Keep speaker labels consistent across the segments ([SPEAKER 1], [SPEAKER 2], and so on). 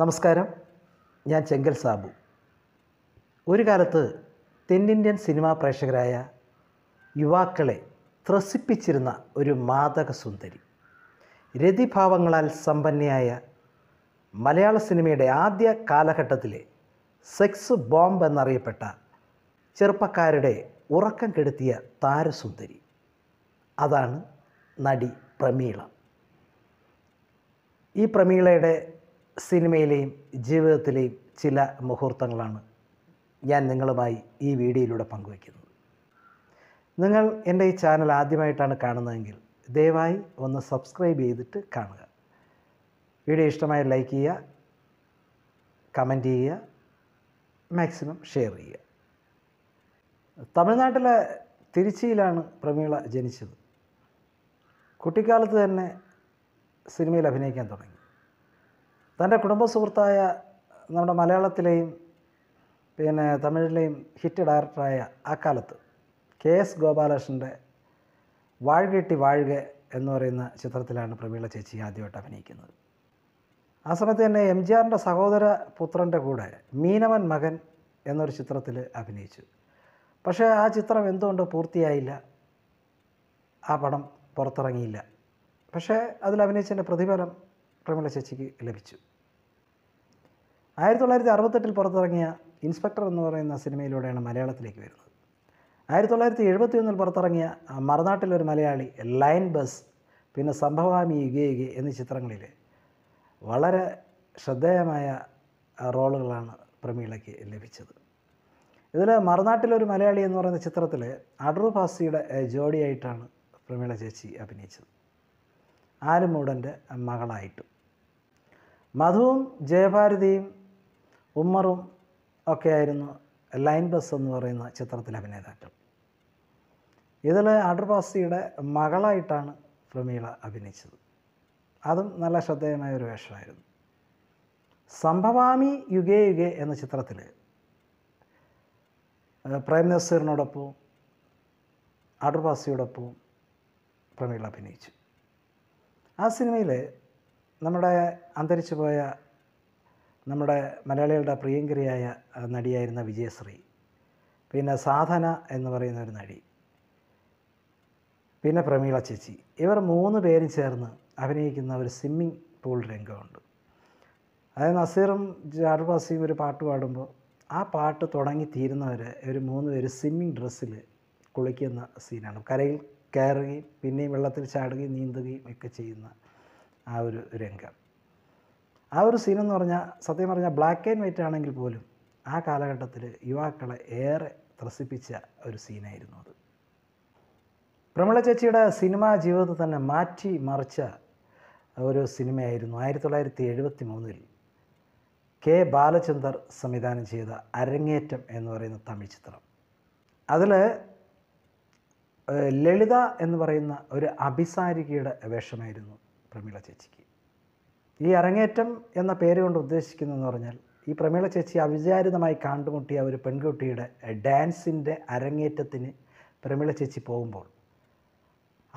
[SPEAKER 1] നമസ്കാരം ഞാൻ ചെങ്കൽ സാബു ഒരു കാലത്ത് തെന്നിന്ത്യൻ സിനിമാ പ്രേക്ഷകരായ യുവാക്കളെ ത്രസിപ്പിച്ചിരുന്ന ഒരു മാതക സുന്ദരി രതിഭാവങ്ങളാൽ സമ്പന്നയായ മലയാള സിനിമയുടെ ആദ്യ കാലഘട്ടത്തിലെ സെക്സ് ബോംബ് എന്നറിയപ്പെട്ട ചെറുപ്പക്കാരുടെ ഉറക്കം കെടുത്തിയ താരസുന്ദരി അതാണ് നടി പ്രമീള ഈ പ്രമീളയുടെ സിനിമയിലെയും ജീവിതത്തിലെയും ചില മുഹൂർത്തങ്ങളാണ് ഞാൻ നിങ്ങളുമായി ഈ വീഡിയോയിലൂടെ പങ്കുവയ്ക്കുന്നത് നിങ്ങൾ എൻ്റെ ഈ ചാനൽ ആദ്യമായിട്ടാണ് കാണുന്നതെങ്കിൽ ദയവായി ഒന്ന് സബ്സ്ക്രൈബ് ചെയ്തിട്ട് കാണുക വീഡിയോ ഇഷ്ടമായി ലൈക്ക് ചെയ്യുക കമൻറ്റ് ചെയ്യുക മാക്സിമം ഷെയർ ചെയ്യുക തമിഴ്നാട്ടിലെ തിരുച്ചിയിലാണ് പ്രമീള ജനിച്ചത് കുട്ടിക്കാലത്ത് തന്നെ സിനിമയിൽ അഭിനയിക്കാൻ തുടങ്ങി തൻ്റെ കുടുംബ സുഹൃത്തായ നമ്മുടെ മലയാളത്തിലെയും പിന്നെ തമിഴിലെയും ഹിറ്റ് ഡയറക്ടറായ ആ കാലത്ത് കെ എസ് ഗോപാലകൃഷ്ണൻ്റെ വാഴ്കെട്ടി വാഴുക എന്ന് പറയുന്ന ചിത്രത്തിലാണ് പ്രമീള ചേച്ചി ആദ്യമായിട്ട് അഭിനയിക്കുന്നത് ആ സമയത്ത് തന്നെ എം ജി ആറിൻ്റെ സഹോദര പുത്രൻ്റെ കൂടെ മീനവൻ മകൻ എന്നൊരു ചിത്രത്തിൽ അഭിനയിച്ചു പക്ഷേ ആ ചിത്രം എന്തുകൊണ്ട് പൂർത്തിയായില്ല ആ പടം പുറത്തിറങ്ങിയില്ല പക്ഷേ അതിൽ അഭിനയിച്ചതിൻ്റെ പ്രതിഫലം പ്രമീള ചേച്ചിക്ക് ലഭിച്ചു ആയിരത്തി തൊള്ളായിരത്തി അറുപത്തെട്ടിൽ പുറത്തിറങ്ങിയ ഇൻസ്പെക്ടർ എന്ന് പറയുന്ന സിനിമയിലൂടെയാണ് മലയാളത്തിലേക്ക് വരുന്നത് ആയിരത്തി തൊള്ളായിരത്തി എഴുപത്തി ഒന്നിൽ പുറത്തിറങ്ങിയ മറുനാട്ടിലൊരു മലയാളി ലൈൻ ബസ് പിന്നെ സംഭവാമി യുഗയുഗെ എന്നീ ചിത്രങ്ങളിൽ വളരെ ശ്രദ്ധേയമായ റോളുകളാണ് പ്രമീളയ്ക്ക് ലഭിച്ചത് ഇതിൽ മറുനാട്ടിലൊരു മലയാളി എന്ന് പറയുന്ന ചിത്രത്തിൽ അടൂർ ഫാസിയുടെ ജോഡിയായിട്ടാണ് പ്രമീള ചേച്ചി അഭിനയിച്ചത് ആലുമൂടൻ്റെ മകളായിട്ടും മധുവും ജയഭാരതിയും ഉമ്മറും ഒക്കെ ആയിരുന്നു ലൈൻ ബസ് എന്ന് പറയുന്ന ചിത്രത്തിലെ അഭിനേതാക്കൾ ഇതിൽ അടർവാസിയുടെ മകളായിട്ടാണ് പ്രമീള അഭിനയിച്ചത് അതും നല്ല ശ്രദ്ധേയമായ ഒരു വേഷമായിരുന്നു സംഭവാമി യുഗേ യുഗേ എന്ന ചിത്രത്തിൽ പ്രേം നസീറിനോടൊപ്പം അടർവാസിയോടൊപ്പം പ്രമീള അഭിനയിച്ചു ആ സിനിമയിൽ നമ്മുടെ അന്തരിച്ചു പോയ നമ്മുടെ മലയാളികളുടെ പ്രിയങ്കരിയായ നടിയായിരുന്ന വിജയശ്രീ പിന്നെ സാധന എന്ന് പറയുന്ന ഒരു നടി പിന്നെ പ്രമീള ചേച്ചി ഇവർ മൂന്ന് പേരും ചേർന്ന് അഭിനയിക്കുന്ന ഒരു സ്വിമ്മിംഗ് പൂൾ രംഗമുണ്ട് അതായത് നസീറും ജാർബാസിയും ഒരു പാട്ട് പാടുമ്പോൾ ആ പാട്ട് തുടങ്ങി തീരുന്നവരെ ഇവർ മൂന്ന് പേര് സ്വിമ്മിംഗ് ഡ്രസ്സിൽ കുളിക്കുന്ന സീനാണ് കരയിൽ കയറുകയും പിന്നെയും വെള്ളത്തിൽ ചാടുകയും നീന്തുകയും ഒക്കെ ചെയ്യുന്ന ആ ഒരു രംഗം ആ ഒരു സീൻ എന്ന് പറഞ്ഞാൽ സത്യം പറഞ്ഞാൽ ബ്ലാക്ക് ആൻഡ് വൈറ്റ് ആണെങ്കിൽ പോലും ആ കാലഘട്ടത്തിൽ യുവാക്കളെ ഏറെ ത്രസിപ്പിച്ച ഒരു സീനായിരുന്നു അത് പ്രമിള ചേച്ചിയുടെ സിനിമാ ജീവിതത്തെ തന്നെ മാറ്റി മറിച്ച ഒരു സിനിമയായിരുന്നു ആയിരത്തി തൊള്ളായിരത്തി എഴുപത്തി മൂന്നിൽ കെ ബാലചന്ദർ സംവിധാനം ചെയ്ത അരങ്ങേറ്റം എന്ന് പറയുന്ന തമിഴ് ചിത്രം അതിൽ ലളിത എന്ന് പറയുന്ന ഒരു അഭിസാരികയുടെ വേഷമായിരുന്നു പ്രമീള ചേച്ചിക്ക് ഈ അരങ്ങേറ്റം എന്ന പേര് കൊണ്ട് ഉദ്ദേശിക്കുന്നതെന്ന് പറഞ്ഞാൽ ഈ പ്രമേള ചേച്ചി അവിചാരിതമായി കണ്ടുമുട്ടിയ ഒരു പെൺകുട്ടിയുടെ ഡാൻസിൻ്റെ അരങ്ങേറ്റത്തിന് പ്രമേള ചേച്ചി പോകുമ്പോൾ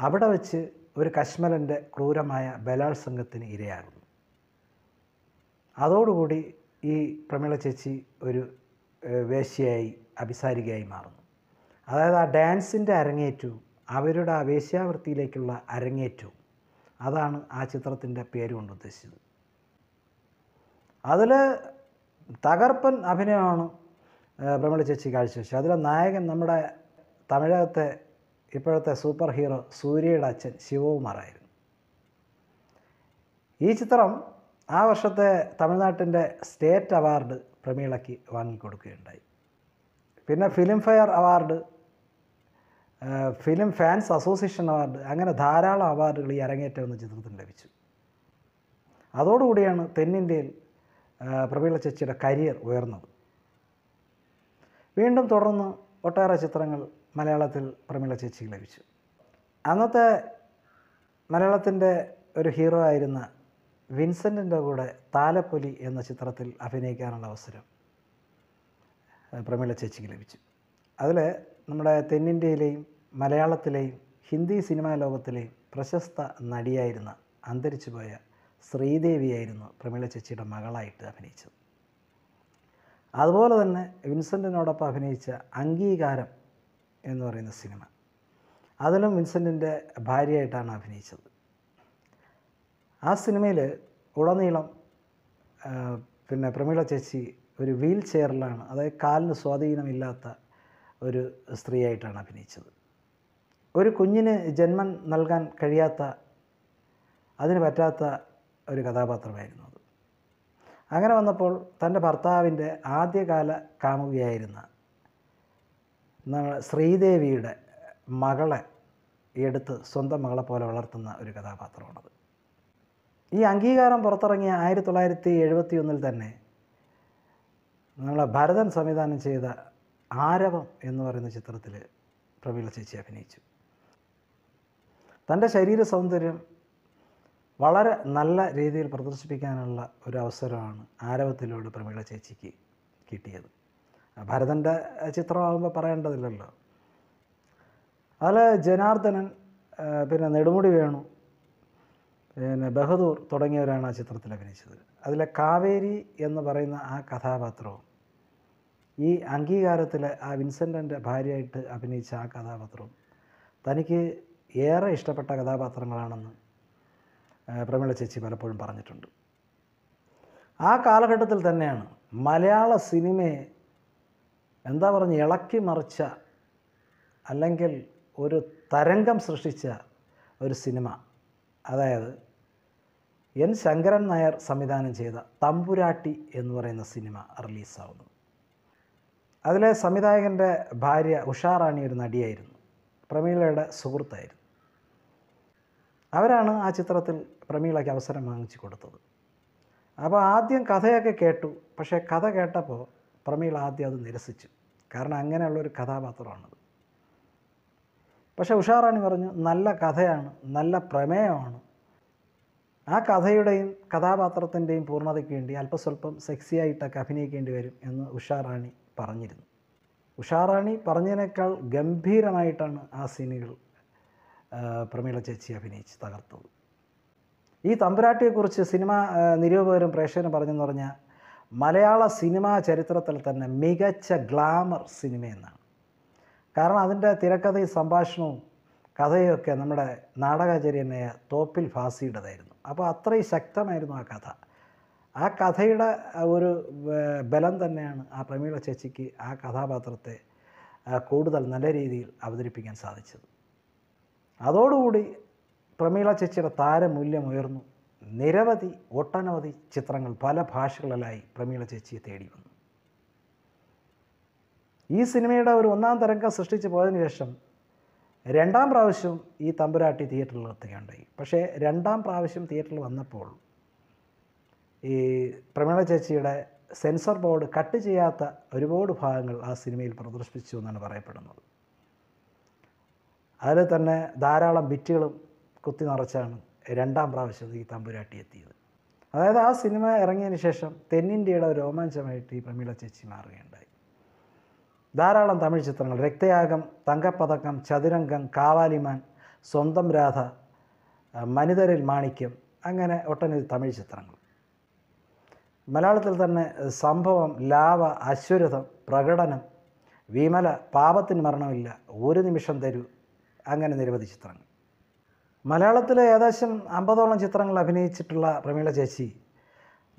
[SPEAKER 1] അവിടെ വെച്ച് ഒരു കശ്മലൻ്റെ ക്രൂരമായ ബലാത്സംഗത്തിന് ഇരയാകുന്നു അതോടുകൂടി ഈ പ്രമേള ചേച്ചി ഒരു വേശ്യയായി അഭിസാരികയായി മാറുന്നു അതായത് ആ ഡാൻസിൻ്റെ അരങ്ങേറ്റവും അവരുടെ ആ വേശ്യാവൃത്തിയിലേക്കുള്ള അരങ്ങേറ്റവും അതാണ് ആ ചിത്രത്തിൻ്റെ പേര് കൊണ്ട് ഉദ്ദേശിച്ചത് അതിൽ തകർപ്പൻ അഭിനയമാണ് പ്രമിള ചേച്ചി കാഴ്ചവെച്ചത് അതിലെ നായകൻ നമ്മുടെ തമിഴകത്തെ ഇപ്പോഴത്തെ സൂപ്പർ ഹീറോ സൂര്യയുടെ അച്ഛൻ ശിവകുമാറായിരുന്നു ഈ ചിത്രം ആ വർഷത്തെ തമിഴ്നാട്ടിൻ്റെ സ്റ്റേറ്റ് അവാർഡ് പ്രമീളയ്ക്ക് വാങ്ങിക്കൊടുക്കുകയുണ്ടായി പിന്നെ film award film fans association award അങ്ങനെ ധാരാളം അവാർഡുകൾ ഈ അരങ്ങേറ്റം എന്ന ചിത്രത്തിന് ലഭിച്ചു അതോടുകൂടിയാണ് തെന്നിന്ത്യയിൽ പ്രവീള ചേച്ചിയുടെ കരിയർ ഉയർന്നത് വീണ്ടും തുടർന്ന് ഒട്ടേറെ ചിത്രങ്ങൾ മലയാളത്തിൽ പ്രമീള ചേച്ചിക്ക് ലഭിച്ചു അന്നത്തെ മലയാളത്തിൻ്റെ ഒരു ഹീറോ ആയിരുന്ന വിൻസെൻറ്റിൻ്റെ കൂടെ താലപ്പൊലി എന്ന ചിത്രത്തിൽ അഭിനയിക്കാനുള്ള അവസരം പ്രമീള ചേച്ചിക്ക് ലഭിച്ചു അതിൽ നമ്മുടെ തെന്നിന്ത്യയിലെയും മലയാളത്തിലെയും ഹിന്ദി സിനിമാ ലോകത്തിലെയും പ്രശസ്ത നടിയായിരുന്ന അന്തരിച്ചുപോയ ശ്രീദേവിയായിരുന്നു പ്രമീള ചേച്ചിയുടെ മകളായിട്ട് അഭിനയിച്ചത് അതുപോലെ തന്നെ വിൻസെൻറ്റിനോടൊപ്പം അഭിനയിച്ച അംഗീകാരം എന്ന് പറയുന്ന സിനിമ അതിലും വിൻസെൻറ്റിൻ്റെ ഭാര്യയായിട്ടാണ് അഭിനയിച്ചത് ആ സിനിമയിൽ ഉടനീളം പിന്നെ പ്രമീള ചേച്ചി ഒരു വീൽ ചെയറിലാണ് അതായത് കാലിന് സ്വാധീനമില്ലാത്ത ഒരു സ്ത്രീയായിട്ടാണ് അഭിനയിച്ചത് ഒരു കുഞ്ഞിന് ജന്മം നൽകാൻ കഴിയാത്ത അതിന് പറ്റാത്ത ഒരു കഥാപാത്രമായിരുന്നു അത് അങ്ങനെ വന്നപ്പോൾ തൻ്റെ ഭർത്താവിൻ്റെ ആദ്യകാല കാമുകിയായിരുന്ന ശ്രീദേവിയുടെ മകളെ എടുത്ത് സ്വന്തം മകളെ പോലെ വളർത്തുന്ന ഒരു കഥാപാത്രമാണത് ഈ അംഗീകാരം പുറത്തിറങ്ങിയ ആയിരത്തി തൊള്ളായിരത്തി എഴുപത്തി ഒന്നിൽ തന്നെ നമ്മളെ ഭരതൻ സംവിധാനം ചെയ്ത ആരവം എന്ന് പറയുന്ന ചിത്രത്തിൽ പ്രവീള ചേച്ചി അഭിനയിച്ചു തൻ്റെ ശരീര സൗന്ദര്യം വളരെ നല്ല രീതിയിൽ പ്രദർശിപ്പിക്കാനുള്ള ഒരു അവസരമാണ് ആരവത്തിലൂടെ പ്രമീള ചേച്ചിക്ക് കിട്ടിയത് ഭരതൻ്റെ ചിത്രമാകുമ്പോൾ പറയേണ്ടതില്ലല്ലോ അതിൽ ജനാർദ്ദനൻ പിന്നെ നെടുമുടി വേണു പിന്നെ ബഹദൂർ തുടങ്ങിയവരാണ് ആ ചിത്രത്തിൽ അഭിനയിച്ചത് അതിലെ കാവേരി എന്ന് പറയുന്ന ആ കഥാപാത്രവും ഈ അംഗീകാരത്തിൽ ആ വിൻസെൻ്റിൻ്റെ ഭാര്യയായിട്ട് അഭിനയിച്ച ആ കഥാപാത്രം തനിക്ക് ഏറെ ഇഷ്ടപ്പെട്ട കഥാപാത്രങ്ങളാണെന്ന് പ്രമീള ചേച്ചി പലപ്പോഴും പറഞ്ഞിട്ടുണ്ട് ആ കാലഘട്ടത്തിൽ തന്നെയാണ് മലയാള സിനിമയെ എന്താ പറഞ്ഞ് ഇളക്കി മറിച്ച അല്ലെങ്കിൽ ഒരു തരംഗം സൃഷ്ടിച്ച ഒരു സിനിമ അതായത് എൻ ശങ്കരൻ നായർ സംവിധാനം ചെയ്ത തമ്പുരാട്ടി എന്ന് പറയുന്ന സിനിമ റിലീസാവുന്നു അതിലെ സംവിധായകൻ്റെ ഭാര്യ ഉഷാറാണി ഒരു നടിയായിരുന്നു പ്രമീളയുടെ സുഹൃത്തായിരുന്നു അവരാണ് ആ ചിത്രത്തിൽ പ്രമീളയ്ക്ക് അവസരം വാങ്ങിച്ചു കൊടുത്തത് അപ്പോൾ ആദ്യം കഥയൊക്കെ കേട്ടു പക്ഷേ കഥ കേട്ടപ്പോൾ പ്രമീള ആദ്യം അത് നിരസിച്ചു കാരണം അങ്ങനെയുള്ളൊരു കഥാപാത്രമാണത് പക്ഷേ ഉഷാറാണി പറഞ്ഞു നല്ല കഥയാണ് നല്ല പ്രമേയമാണ് ആ കഥയുടെയും കഥാപാത്രത്തിൻ്റെയും പൂർണ്ണതയ്ക്ക് വേണ്ടി അല്പസ്വല്പം സെക്സിയായിട്ടൊക്കെ അഭിനയിക്കേണ്ടി വരും എന്ന് ഉഷാറാണി പറഞ്ഞിരുന്നു ഉഷാറാണി പറഞ്ഞതിനേക്കാൾ ഗംഭീരമായിട്ടാണ് ആ സീനുകൾ പ്രമീള ചേച്ചി അഭിനയിച്ച് തകർത്തത് ഈ തമ്പുരാട്ടിയെക്കുറിച്ച് സിനിമ നിരൂപകരും പ്രേക്ഷകരും പറഞ്ഞെന്ന് പറഞ്ഞാൽ മലയാള സിനിമാ ചരിത്രത്തിൽ തന്നെ മികച്ച ഗ്ലാമർ സിനിമയെന്നാണ് കാരണം അതിൻ്റെ തിരക്കഥയും സംഭാഷണവും കഥയൊക്കെ നമ്മുടെ നാടകാചാര്യനായ തോപ്പിൽ ഫാസിയുടേതായിരുന്നു അപ്പോൾ അത്രയും ശക്തമായിരുന്നു ആ കഥ ആ കഥയുടെ ഒരു ബലം തന്നെയാണ് ആ പ്രമീള ചേച്ചിക്ക് ആ കഥാപാത്രത്തെ കൂടുതൽ നല്ല രീതിയിൽ അവതരിപ്പിക്കാൻ സാധിച്ചത് അതോടുകൂടി പ്രമീള ചേച്ചിയുടെ താരമൂല്യം ഉയർന്നു നിരവധി ഒട്ടനവധി ചിത്രങ്ങൾ പല ഭാഷകളിലായി പ്രമീള ചേച്ചിയെ തേടി വന്നു ഈ സിനിമയുടെ ഒരു ഒന്നാം തരംഗം സൃഷ്ടിച്ചു പോയതിനു ശേഷം രണ്ടാം പ്രാവശ്യം ഈ തമ്പുരാട്ടി തിയേറ്ററിൽ എത്തുകയുണ്ടായി പക്ഷേ രണ്ടാം പ്രാവശ്യം തിയേറ്ററിൽ വന്നപ്പോൾ ഈ പ്രമീള ചേച്ചിയുടെ സെൻസർ ബോർഡ് കട്ട് ചെയ്യാത്ത ഒരുപാട് ഭാഗങ്ങൾ ആ സിനിമയിൽ പ്രദർശിപ്പിച്ചു എന്നാണ് പറയപ്പെടുന്നത് അതിൽ തന്നെ ധാരാളം ബിറ്റുകളും കുത്തി നിറച്ചാണ് രണ്ടാം പ്രാവശ്യം ഈ തമ്പുരാട്ടി എത്തിയത് അതായത് ആ സിനിമ ഇറങ്ങിയതിന് ശേഷം തെന്നിന്ത്യയുടെ രോമാഞ്ചമായിട്ട് ഈ പ്രമീള ചേച്ചി മാറുകയുണ്ടായി ധാരാളം തമിഴ് ചിത്രങ്ങൾ രക്തയാഗം തങ്കപ്പതക്കം ചതുരംഗം കാവാലിമാൻ സ്വന്തം രാധ മനിതരിൽ മാണിക്യം അങ്ങനെ ഒട്ടനവധി തമിഴ് ചിത്രങ്ങൾ മലയാളത്തിൽ തന്നെ സംഭവം ലാവ അശ്വരഥം പ്രകടനം വിമല പാപത്തിന് മരണമില്ല ഒരു നിമിഷം തരൂ അങ്ങനെ നിരവധി ചിത്രങ്ങൾ മലയാളത്തിലെ ഏകദേശം അമ്പതോളം ചിത്രങ്ങൾ അഭിനയിച്ചിട്ടുള്ള പ്രമീള ചേച്ചി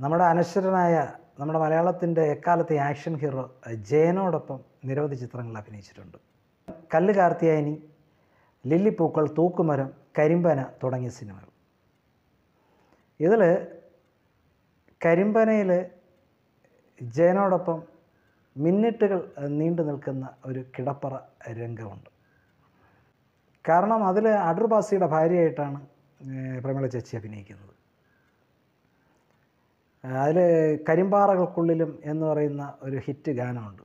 [SPEAKER 1] നമ്മുടെ അനശ്വരനായ നമ്മുടെ മലയാളത്തിൻ്റെ എക്കാലത്തെ ആക്ഷൻ ഹീറോ ജയനോടൊപ്പം നിരവധി ചിത്രങ്ങൾ അഭിനയിച്ചിട്ടുണ്ട് കല്ല് കാർത്തിയായനി ലില്ലിപ്പൂക്കൾ തൂക്കുമരം കരിമ്പന തുടങ്ങിയ സിനിമകൾ ഇതിൽ കരിമ്പനയിൽ ജയനോടൊപ്പം മിന്നിട്ടുകൾ നീണ്ടു നിൽക്കുന്ന ഒരു കിടപ്പറ രംഗമുണ്ട് കാരണം അതിൽ അടർബാസിയുടെ ഭാര്യയായിട്ടാണ് പ്രമേള ചേച്ചി അഭിനയിക്കുന്നത് അതിൽ കരിമ്പാറകൾക്കുള്ളിലും എന്ന് പറയുന്ന ഒരു ഹിറ്റ് ഗാനമുണ്ട്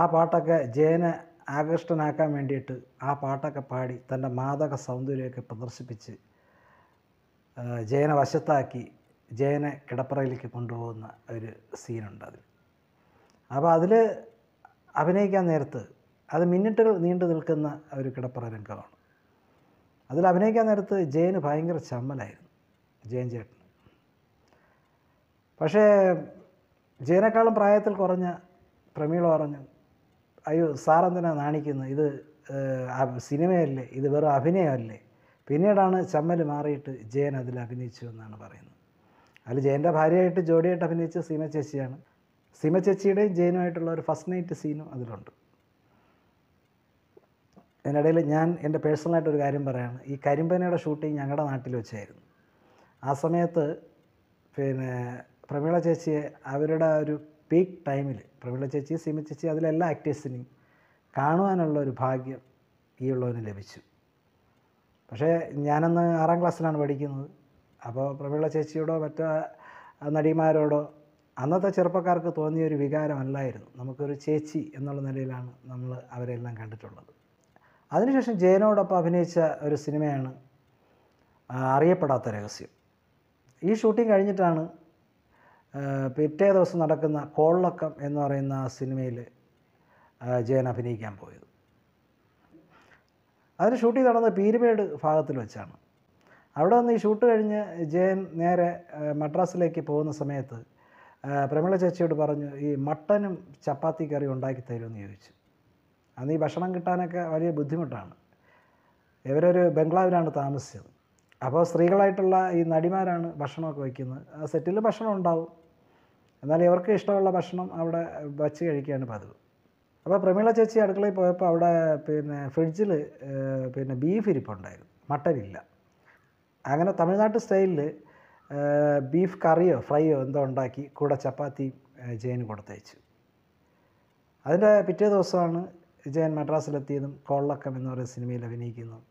[SPEAKER 1] ആ പാട്ടൊക്കെ ജയനെ ആകൃഷ്ടനാക്കാൻ വേണ്ടിയിട്ട് ആ പാട്ടൊക്കെ പാടി തൻ്റെ മാതക സൗന്ദര്യമൊക്കെ പ്രദർശിപ്പിച്ച് ജയനെ വശത്താക്കി ജയനെ കിടപ്പറയിലേക്ക് കൊണ്ടുപോകുന്ന ഒരു സീനുണ്ട് അതിൽ അപ്പോൾ അതിൽ അഭിനയിക്കാൻ നേരത്ത് അത് മിന്നിട്ടുകൾ നീണ്ടു നിൽക്കുന്ന ഒരു കിടപ്പറ രംഗമാണ് അതിൽ അഭിനയിക്കാൻ നേരത്ത് ജയന് ഭയങ്കര ചമ്മലായിരുന്നു ജയൻ ചേട്ടൻ പക്ഷേ ജയനേക്കാളും പ്രായത്തിൽ കുറഞ്ഞ പ്രമീള പറഞ്ഞു അയ്യോ സാറെന്തിനാ നാണിക്കുന്നത് ഇത് സിനിമയല്ലേ ഇത് വെറും അഭിനയമല്ലേ പിന്നീടാണ് ചമ്മൽ മാറിയിട്ട് ജയൻ അതിൽ അഭിനയിച്ചു എന്നാണ് പറയുന്നത് അതിൽ ജയൻ്റെ ഭാര്യയായിട്ട് ജോഡിയായിട്ട് അഭിനയിച്ച സീമ ചേച്ചിയാണ് സീമ ചേച്ചിയുടെയും ജയനുമായിട്ടുള്ള ഒരു ഫസ്റ്റ് നൈറ്റ് സീനും അതിലുണ്ട് അതിനിടയിൽ ഞാൻ എൻ്റെ പേഴ്സണലായിട്ടൊരു കാര്യം പറയാണ് ഈ കരിമ്പനയുടെ ഷൂട്ടിംഗ് ഞങ്ങളുടെ നാട്ടിൽ വെച്ചായിരുന്നു ആ സമയത്ത് പിന്നെ പ്രമീള ചേച്ചിയെ അവരുടെ ഒരു പീക്ക് ടൈമിൽ പ്രമീള ചേച്ചി സീമ ചേച്ചി അതിലെല്ലാ ആക്ടേഴ്സിനെയും കാണുവാനുള്ള ഒരു ഭാഗ്യം ഈ ഉള്ളവന് ലഭിച്ചു പക്ഷേ ഞാനന്ന് ആറാം ക്ലാസ്സിലാണ് പഠിക്കുന്നത് അപ്പോൾ പ്രമീള ചേച്ചിയോടോ മറ്റ നടിമാരോടോ അന്നത്തെ ചെറുപ്പക്കാർക്ക് തോന്നിയ ഒരു വികാരമല്ലായിരുന്നു നമുക്കൊരു ചേച്ചി എന്നുള്ള നിലയിലാണ് നമ്മൾ അവരെല്ലാം കണ്ടിട്ടുള്ളത് അതിനുശേഷം ജയനോടൊപ്പം അഭിനയിച്ച ഒരു സിനിമയാണ് അറിയപ്പെടാത്ത രഹസ്യം ഈ ഷൂട്ടിംഗ് കഴിഞ്ഞിട്ടാണ് പിറ്റേ ദിവസം നടക്കുന്ന കോള്ളക്കം എന്ന് പറയുന്ന ആ സിനിമയിൽ ജയൻ അഭിനയിക്കാൻ പോയത് അതിന് ഷൂട്ടിംഗ് നടന്നത് പീരുമേട് ഭാഗത്തിൽ വെച്ചാണ് അവിടെ നിന്ന് ഈ ഷൂട്ട് കഴിഞ്ഞ് ജയൻ നേരെ മദ്രാസിലേക്ക് പോകുന്ന സമയത്ത് പ്രമിള ചേച്ചിയോട് പറഞ്ഞു ഈ മട്ടനും ചപ്പാത്തി കറി ഉണ്ടാക്കി തരുമെന്ന് ചോദിച്ചു അന്ന് ഈ ഭക്ഷണം കിട്ടാനൊക്കെ വലിയ ബുദ്ധിമുട്ടാണ് ഇവരൊരു ബംഗ്ലാവിലാണ് താമസിച്ചത് അപ്പോൾ സ്ത്രീകളായിട്ടുള്ള ഈ നടിമാരാണ് ഭക്ഷണമൊക്കെ വയ്ക്കുന്നത് ആ സെറ്റിൽ ഭക്ഷണം ഉണ്ടാവും എന്നാൽ ഇവർക്ക് ഇഷ്ടമുള്ള ഭക്ഷണം അവിടെ വച്ച് കഴിക്കുകയാണ് പതിവ് അപ്പോൾ പ്രമീള ചേച്ചി അടുക്കളയിൽ പോയപ്പോൾ അവിടെ പിന്നെ ഫ്രിഡ്ജിൽ പിന്നെ ബീഫ് ഇരിപ്പുണ്ടായിരുന്നു മട്ടനില്ല അങ്ങനെ തമിഴ്നാട്ട് സ്റ്റൈലിൽ ബീഫ് കറിയോ ഫ്രൈയോ എന്തോ ഉണ്ടാക്കി കൂടെ ചപ്പാത്തി ജയൻ കൊടുത്തയച്ചു അതിൻ്റെ പിറ്റേ ദിവസമാണ് ജയൻ മദ്രാസിലെത്തിയതും കോള്ളക്കം എന്ന് പറയുന്ന സിനിമയിൽ അഭിനയിക്കുന്നതും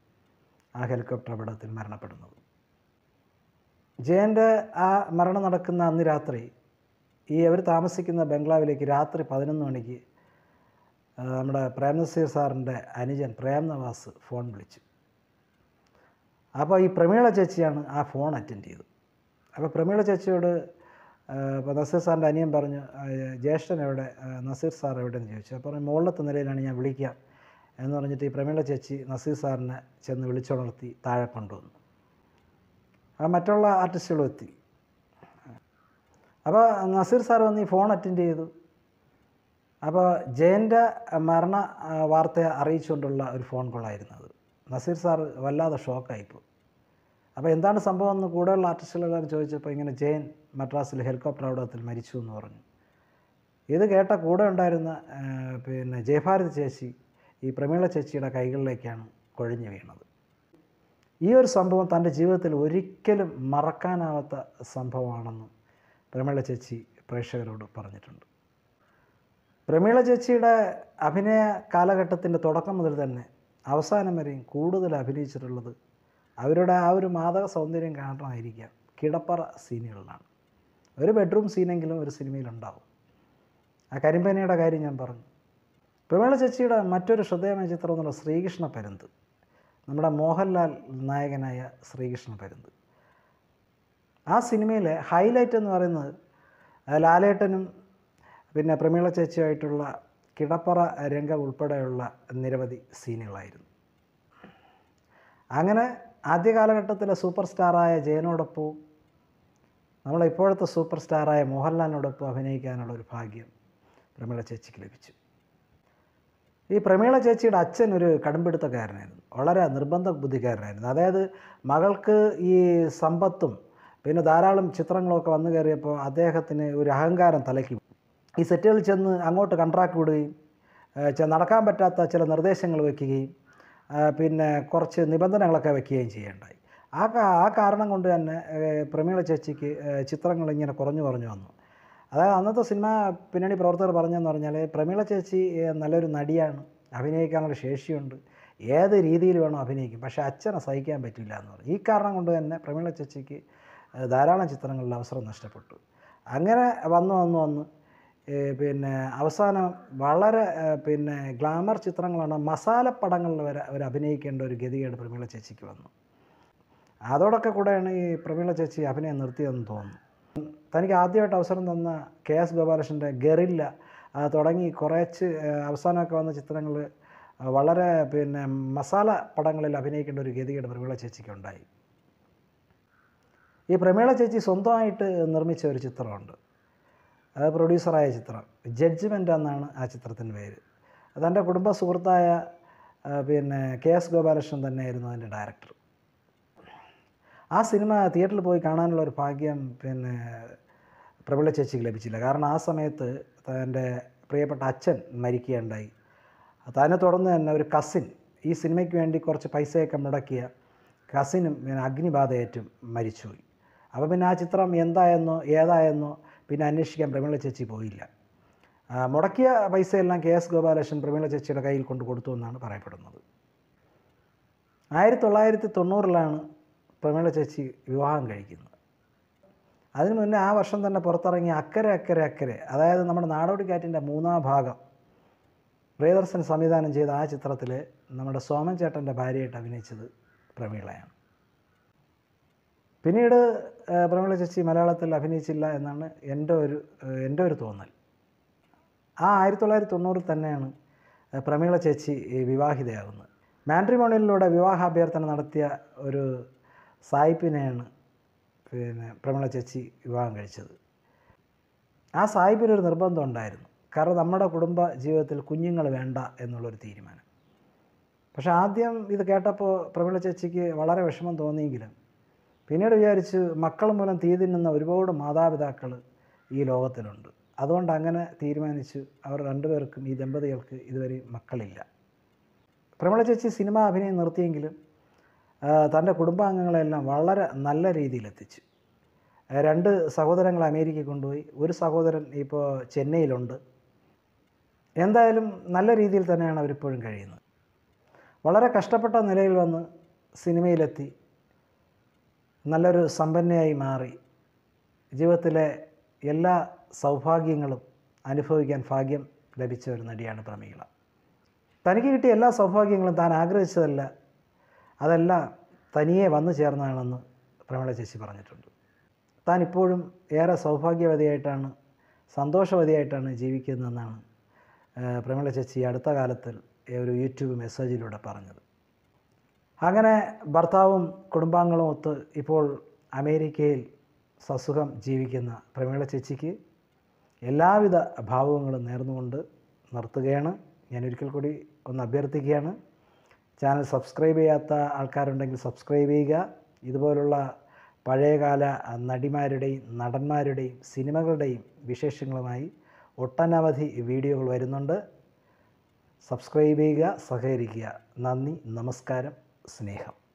[SPEAKER 1] ആ ഹെലികോപ്റ്റർ അപകടത്തിൽ മരണപ്പെടുന്നത് ജയൻ്റെ ആ മരണം നടക്കുന്ന അന്ന് രാത്രി ഈ അവർ താമസിക്കുന്ന ബംഗ്ലാവിലേക്ക് രാത്രി പതിനൊന്ന് മണിക്ക് നമ്മുടെ പ്രേംനസീർ സാറിൻ്റെ അനുജൻ പ്രേംനവാസ് ഫോൺ വിളിച്ചു അപ്പോൾ ഈ പ്രമീള ചേച്ചിയാണ് ആ ഫോൺ അറ്റൻഡ് ചെയ്തത് അപ്പോൾ പ്രമീള ചേച്ചിയോട് അപ്പോൾ നസീർ സാറിൻ്റെ അനിയൻ പറഞ്ഞു ജ്യേഷ്ഠൻ എവിടെ നസീർ സാർ എവിടെയെന്ന് ചോദിച്ചു അപ്പോൾ പറഞ്ഞു മുകളിലത്തെ നിലയിലാണ് ഞാൻ വിളിക്കുക എന്ന് പറഞ്ഞിട്ട് ഈ പ്രമീള ചേച്ചി നസീർ സാറിനെ ചെന്ന് വിളിച്ചുണർത്തി താഴെ കൊണ്ടുവന്നു ആ മറ്റുള്ള ആർട്ടിസ്റ്റുകളും എത്തി അപ്പോൾ നസീർ സാർ വന്ന് ഈ ഫോൺ അറ്റൻഡ് ചെയ്തു അപ്പോൾ ജയൻ്റെ മരണ വാർത്തയെ അറിയിച്ചുകൊണ്ടുള്ള ഒരു ഫോൺ കോളായിരുന്നു അത് നസീർ സാർ വല്ലാതെ ഷോക്കായിപ്പോൾ അപ്പോൾ എന്താണ് സംഭവം എന്ന് കൂടെയുള്ള ആർട്ടിസ്റ്റുകളെല്ലാവരും ചോദിച്ചപ്പോൾ ഇങ്ങനെ ജെയിൻ മദ്രാസിൽ ഹെലികോപ്റ്റർ അപകടത്തിൽ മരിച്ചു എന്ന് പറഞ്ഞു ഇത് കേട്ട കൂടെ ഉണ്ടായിരുന്ന പിന്നെ ജയഭാരത് ചേച്ചി ഈ പ്രമീള ചേച്ചിയുടെ കൈകളിലേക്കാണ് കൊഴിഞ്ഞു വീണത് ഈ ഒരു സംഭവം തൻ്റെ ജീവിതത്തിൽ ഒരിക്കലും മറക്കാനാവാത്ത സംഭവമാണെന്നും പ്രമീള ചേച്ചി പ്രേക്ഷകരോട് പറഞ്ഞിട്ടുണ്ട് പ്രമീള ചേച്ചിയുടെ അഭിനയ കാലഘട്ടത്തിൻ്റെ തുടക്കം മുതൽ തന്നെ അവസാനം വരെയും കൂടുതൽ അഭിനയിച്ചിട്ടുള്ളത് അവരുടെ ആ ഒരു മാതക സൗന്ദര്യം കാരണമായിരിക്കാം കിടപ്പറ സീനുകളിലാണ് ഒരു ബെഡ്റൂം സീനെങ്കിലും ഒരു സിനിമയിലുണ്ടാവും ആ കരിമ്പനയുടെ കാര്യം ഞാൻ പറഞ്ഞു പ്രമേള ചേച്ചിയുടെ മറ്റൊരു ശ്രദ്ധേയമായ ചിത്രം എന്നുള്ള ശ്രീകൃഷ്ണ പരുന്ത് നമ്മുടെ മോഹൻലാൽ നായകനായ ശ്രീകൃഷ്ണ പരുന്ത് ആ സിനിമയിലെ ഹൈലൈറ്റ് എന്ന് പറയുന്നത് ലാലേട്ടനും പിന്നെ പ്രമീള ചേച്ചിയായിട്ടുള്ള കിടപ്പറ രംഗം ഉൾപ്പെടെയുള്ള നിരവധി സീനുകളായിരുന്നു അങ്ങനെ ആദ്യ കാലഘട്ടത്തിലെ സൂപ്പർ സ്റ്റാറായ ജയനോടൊപ്പം നമ്മളെ ഇപ്പോഴത്തെ സൂപ്പർ സ്റ്റാറായ മോഹൻലാലിനോടൊപ്പം അഭിനയിക്കാനുള്ള ഒരു ഭാഗ്യം പ്രമീള ചേച്ചിക്ക് ലഭിച്ചു ഈ പ്രമീള ചേച്ചിയുടെ അച്ഛൻ ഒരു കടുംപിടുത്തക്കാരനായിരുന്നു വളരെ നിർബന്ധ ബുദ്ധിക്കാരനായിരുന്നു അതായത് മകൾക്ക് ഈ സമ്പത്തും പിന്നെ ധാരാളം ചിത്രങ്ങളൊക്കെ വന്നു കയറിയപ്പോൾ അദ്ദേഹത്തിന് ഒരു അഹങ്കാരം തലയ്ക്ക് ഈ സെറ്റുകളിൽ ചെന്ന് അങ്ങോട്ട് കൺട്രാക്ട് വിടുകയും നടക്കാൻ പറ്റാത്ത ചില നിർദ്ദേശങ്ങൾ വയ്ക്കുകയും പിന്നെ കുറച്ച് നിബന്ധനകളൊക്കെ വയ്ക്കുകയും ചെയ്യേണ്ടായി ആ ആ കാരണം കൊണ്ട് തന്നെ പ്രമീള ചേച്ചിക്ക് ചിത്രങ്ങൾ ഇങ്ങനെ കുറഞ്ഞു കുറഞ്ഞു വന്നു അതായത് അന്നത്തെ സിനിമ പിന്നണി പ്രവർത്തകർ പറഞ്ഞതെന്ന് പറഞ്ഞാൽ പ്രമീള ചേച്ചി നല്ലൊരു നടിയാണ് അഭിനയിക്കാനുള്ള ശേഷിയുണ്ട് ഏത് രീതിയിൽ വേണോ അഭിനയിക്കും പക്ഷേ അച്ഛനെ സഹിക്കാൻ പറ്റില്ല എന്ന് പറഞ്ഞു ഈ കാരണം കൊണ്ട് തന്നെ പ്രമീള ചേച്ചിക്ക് ധാരാളം ചിത്രങ്ങളിൽ അവസരം നഷ്ടപ്പെട്ടു അങ്ങനെ വന്നു വന്നു വന്ന് പിന്നെ അവസാനം വളരെ പിന്നെ ഗ്ലാമർ ചിത്രങ്ങളാണ് മസാല പടങ്ങളിൽ വരെ അവർ അഭിനയിക്കേണ്ട ഒരു ഗതിയാണ് പ്രമീള ചേച്ചിക്ക് വന്നു അതോടൊക്കെ കൂടെയാണ് ഈ പ്രമീള ചേച്ചി അഭിനയം നിർത്തിയതെന്ന് തോന്നുന്നു തനിക്ക് ആദ്യമായിട്ട് അവസരം തന്ന കെ എസ് ഗോപാലകൃഷ്ണൻ്റെ ഗറില്ല തുടങ്ങി കുറച്ച് അവസാനമൊക്കെ വന്ന ചിത്രങ്ങൾ വളരെ പിന്നെ മസാല പടങ്ങളിൽ അഭിനയിക്കേണ്ട ഒരു ഗതികേട് പ്രമീള ചേച്ചിക്ക് ഉണ്ടായി ഈ പ്രമീള ചേച്ചി സ്വന്തമായിട്ട് നിർമ്മിച്ച ഒരു ചിത്രമുണ്ട് അത് പ്രൊഡ്യൂസറായ ചിത്രം ജഡ്ജ്മെൻ്റ് എന്നാണ് ആ ചിത്രത്തിൻ്റെ പേര് എൻ്റെ കുടുംബ സുഹൃത്തായ പിന്നെ കെ എസ് ഗോപാലകൃഷ്ണൻ തന്നെയായിരുന്നു അതിൻ്റെ ഡയറക്ടർ ആ സിനിമ തിയേറ്ററിൽ പോയി കാണാനുള്ള ഒരു ഭാഗ്യം പിന്നെ പ്രബല ചേച്ചിക്ക് ലഭിച്ചില്ല കാരണം ആ സമയത്ത് തൻ്റെ പ്രിയപ്പെട്ട അച്ഛൻ മരിക്കുകയുണ്ടായി അതിനെ തുടർന്ന് തന്നെ ഒരു കസിൻ ഈ സിനിമയ്ക്ക് വേണ്ടി കുറച്ച് പൈസയൊക്കെ മുടക്കിയ കസിനും പിന്നെ അഗ്നിബാധയേറ്റും മരിച്ചുപോയി അപ്പോൾ പിന്നെ ആ ചിത്രം എന്തായെന്നോ ഏതായെന്നോ പിന്നെ അന്വേഷിക്കാൻ പ്രമീള ചേച്ചി പോയില്ല മുടക്കിയ പൈസയെല്ലാം കെ എസ് ഗോപാലകൃഷ്ണൻ പ്രമീള ചേച്ചിയുടെ കയ്യിൽ കൊണ്ട് കൊടുത്തു എന്നാണ് പറയപ്പെടുന്നത് ആയിരത്തി തൊള്ളായിരത്തി തൊണ്ണൂറിലാണ് പ്രമീള ചേച്ചി വിവാഹം കഴിക്കുന്നത് അതിനു മുന്നേ ആ വർഷം തന്നെ പുറത്തിറങ്ങിയ അക്കരെ അക്കരെ അക്കരെ അതായത് നമ്മുടെ നാടോടിക്കാറ്റിൻ്റെ മൂന്നാം ഭാഗം പ്രിയദർശൻ സംവിധാനം ചെയ്ത ആ ചിത്രത്തിൽ നമ്മുടെ സോമൻ ചേട്ടൻ്റെ ഭാര്യയായിട്ട് അഭിനയിച്ചത് പ്രമീളയാണ് പിന്നീട് പ്രമേള ചേച്ചി മലയാളത്തിൽ അഭിനയിച്ചില്ല എന്നാണ് എൻ്റെ ഒരു എൻ്റെ ഒരു തോന്നൽ ആ ആയിരത്തി തൊള്ളായിരത്തി തൊണ്ണൂറിൽ തന്നെയാണ് പ്രമീള ചേച്ചി വിവാഹിതയാകുന്നത് മാൻട്രിമോണിയിലൂടെ വിവാഹ അഭ്യർത്ഥന നടത്തിയ ഒരു സായിപ്പിനെയാണ് പിന്നെ പ്രമീള ചേച്ചി വിവാഹം കഴിച്ചത് ആ സായിപ്പിനൊരു നിർബന്ധം ഉണ്ടായിരുന്നു കാരണം നമ്മുടെ കുടുംബ ജീവിതത്തിൽ കുഞ്ഞുങ്ങൾ വേണ്ട എന്നുള്ളൊരു തീരുമാനം പക്ഷേ ആദ്യം ഇത് കേട്ടപ്പോൾ പ്രമീള ചേച്ചിക്ക് വളരെ വിഷമം തോന്നിയെങ്കിലും പിന്നീട് വിചാരിച്ച് മക്കൾ മൂലം തീ തിന്നുന്ന ഒരുപാട് മാതാപിതാക്കൾ ഈ ലോകത്തിലുണ്ട് അതുകൊണ്ട് അങ്ങനെ തീരുമാനിച്ച് അവർ രണ്ടുപേർക്കും ഈ ദമ്പതികൾക്ക് ഇതുവരെ മക്കളില്ല പ്രമള ചേച്ചി സിനിമ അഭിനയം നിർത്തിയെങ്കിലും തൻ്റെ കുടുംബാംഗങ്ങളെല്ലാം വളരെ നല്ല രീതിയിൽ എത്തിച്ചു രണ്ട് സഹോദരങ്ങൾ അമേരിക്കയിൽ കൊണ്ടുപോയി ഒരു സഹോദരൻ ഇപ്പോൾ ചെന്നൈയിലുണ്ട് എന്തായാലും നല്ല രീതിയിൽ തന്നെയാണ് അവരിപ്പോഴും കഴിയുന്നത് വളരെ കഷ്ടപ്പെട്ട നിലയിൽ വന്ന് സിനിമയിലെത്തി നല്ലൊരു സമ്പന്നയായി മാറി ജീവിതത്തിലെ എല്ലാ സൗഭാഗ്യങ്ങളും അനുഭവിക്കാൻ ഭാഗ്യം ലഭിച്ച ഒരു നടിയാണ് പ്രമീള തനിക്ക് കിട്ടിയ എല്ലാ സൗഭാഗ്യങ്ങളും താൻ ആഗ്രഹിച്ചതല്ല അതെല്ലാം തനിയെ വന്നു ചേർന്നതാണെന്ന് പ്രമീള ചേച്ചി പറഞ്ഞിട്ടുണ്ട് താൻ ഇപ്പോഴും ഏറെ സൗഭാഗ്യവതിയായിട്ടാണ് സന്തോഷവതിയായിട്ടാണ് ജീവിക്കുന്നതെന്നാണ് പ്രമീള ചേച്ചി അടുത്ത കാലത്തിൽ ഒരു യൂട്യൂബ് മെസ്സേജിലൂടെ പറഞ്ഞത് അങ്ങനെ ഭർത്താവും കുടുംബാംഗങ്ങളും ഒത്ത് ഇപ്പോൾ അമേരിക്കയിൽ സസുഖം ജീവിക്കുന്ന പ്രമീള ചേച്ചിക്ക് എല്ലാവിധ ഭാവങ്ങളും നേർന്നുകൊണ്ട് നിർത്തുകയാണ് ഞാൻ ഒരിക്കൽ കൂടി ഒന്ന് അഭ്യർത്ഥിക്കുകയാണ് ചാനൽ സബ്സ്ക്രൈബ് ചെയ്യാത്ത ആൾക്കാരുണ്ടെങ്കിൽ സബ്സ്ക്രൈബ് ചെയ്യുക ഇതുപോലുള്ള പഴയകാല നടിമാരുടെയും നടന്മാരുടെയും സിനിമകളുടെയും വിശേഷങ്ങളുമായി ഒട്ടനവധി വീഡിയോകൾ വരുന്നുണ്ട് സബ്സ്ക്രൈബ് ചെയ്യുക സഹകരിക്കുക നന്ദി നമസ്കാരം സ്നേഹം